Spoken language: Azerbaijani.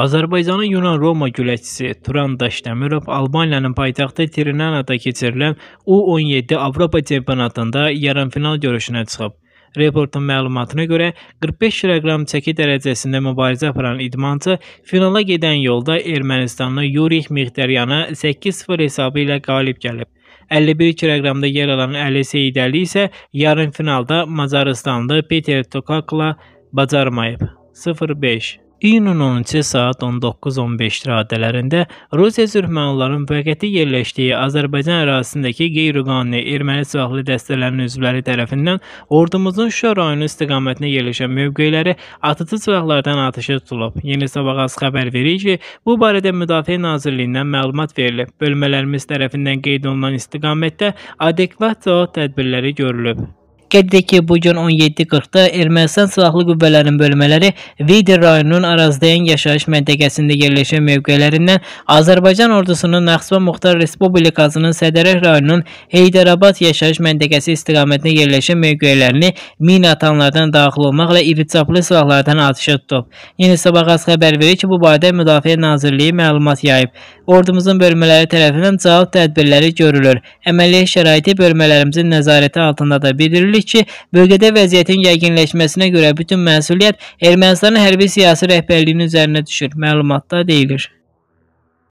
Azərbaycanın Yunan-Roma güləççisi Turan Daşdəmirov Albaniyanın paytaxtı Tirinanada keçirilən U17 Avropa çempionatında yarımfinal görüşünə çıxıb. Reportun məlumatına görə 45 kiloqram çəki dərəcəsində mübarizə aparan idmançı finala gedən yolda Ermənistanlı Yurih Mixtəryanı 8-0 hesabı ilə qalib gəlib. 51 kiloqramda yer alan Əli Seyidəli isə yarımfinalda Macarıstanlı Peter Tokakla bacarmayıb. 0-5 İyunun 10-cu saat 19-15 radələrində Rusiya zırhmanların müvəqqəti yerləşdiyi Azərbaycan ərazisindəki qeyri-qanuni erməni silahlı dəstələrinin üzvləri tərəfindən ordumuzun Şuşa rayonu istiqamətinə yerləşən mövqeləri atıcı silahlardan atəşə tutulub. Yeni Sabah az xəbər verir ki, bu barədə Müdafiə Nazirliyindən məlumat verilib. Bölmələrimiz tərəfindən qeyd olunan istiqamətdə adekvat cavab tədbirləri görülüb. Qeyd edək ki, bugün 17.40-da Ermənistan Silahlı Qüvvələrinin bölmələri Vidir rayonunun Arazdayan yaşayış məntəqəsində yerləşən mövqələrindən Azərbaycan ordusunun Naxçıvan Muxtar Respublikasının Sədərək rayonunun Heydərabad yaşayış məntəqəsi istiqamətində yerləşən mövqələrini mina atanlardan daxil olmaqla iri çaplı silahlardan atışa tutub. Yeni sabah az xəbər verir ki, bu barədə Müdafiə Nazirliyi məlumat yayıb ordumuzun bölmələri tərəfindən cavab tədbirləri görülür. Əməliyyat şəraiti bölmələrimizin nəzarəti altındadır. Bildirilir ki, bölgədə vəziyyətin yəqinləşməsinə görə bütün məsuliyyət Ermənistanın hərbi siyasi rəhbərliyinin üzərinə düşür. Məlumatda deyilir.